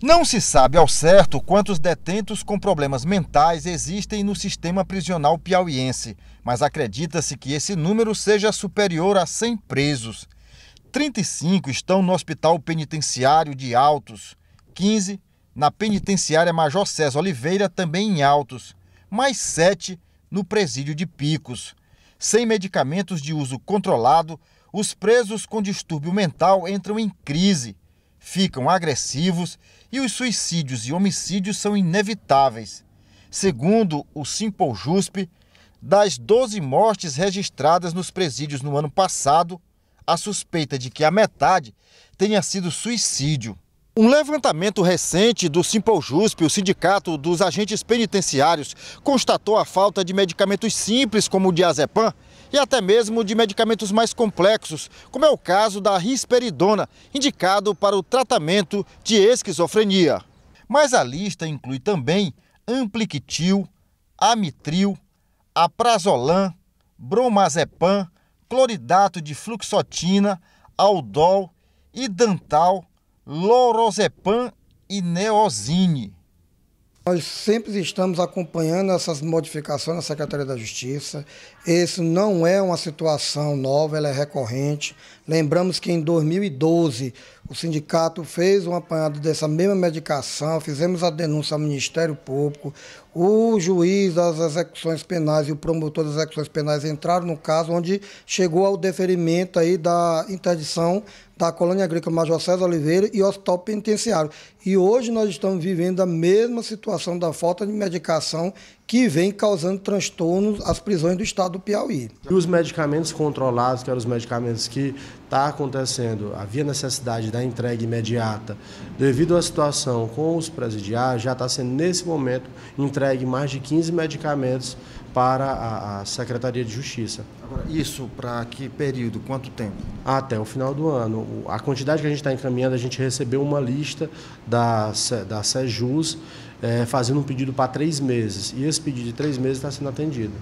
Não se sabe ao certo quantos detentos com problemas mentais existem no sistema prisional piauiense, mas acredita-se que esse número seja superior a 100 presos. 35 estão no Hospital Penitenciário de Altos, 15 na Penitenciária Major César Oliveira, também em Altos, mais 7 no Presídio de Picos. Sem medicamentos de uso controlado, os presos com distúrbio mental entram em crise ficam agressivos e os suicídios e homicídios são inevitáveis. Segundo o Simpojusp, das 12 mortes registradas nos presídios no ano passado, a suspeita de que a metade tenha sido suicídio. Um levantamento recente do Simpojusp, o sindicato dos agentes penitenciários, constatou a falta de medicamentos simples como o diazepam e até mesmo de medicamentos mais complexos, como é o caso da risperidona, indicado para o tratamento de esquizofrenia. Mas a lista inclui também ampliquitil, amitril, aprazolam, bromazepam, cloridato de fluxotina, aldol, idantal, lorozepam e neosine. Nós sempre estamos acompanhando essas modificações na Secretaria da Justiça. Isso não é uma situação nova, ela é recorrente. Lembramos que em 2012 o sindicato fez um apanhado dessa mesma medicação, fizemos a denúncia ao Ministério Público, o juiz das execuções penais e o promotor das execuções penais entraram no caso, onde chegou ao deferimento aí da interdição da Colônia Agrícola Major César Oliveira e Hospital Penitenciário. E hoje nós estamos vivendo a mesma situação da falta de medicação que vem causando transtornos às prisões do estado do Piauí. E os medicamentos controlados, que eram os medicamentos que está acontecendo, havia necessidade da entrega imediata, devido à situação com os presidiários, já está sendo nesse momento entregue mais de 15 medicamentos para a, a Secretaria de Justiça. Agora, isso para que período? Quanto tempo? Até o final do ano. A quantidade que a gente está encaminhando, a gente recebeu uma lista da, da SEJUS é, fazendo um pedido para três meses. E esse pedido de três meses está sendo atendido.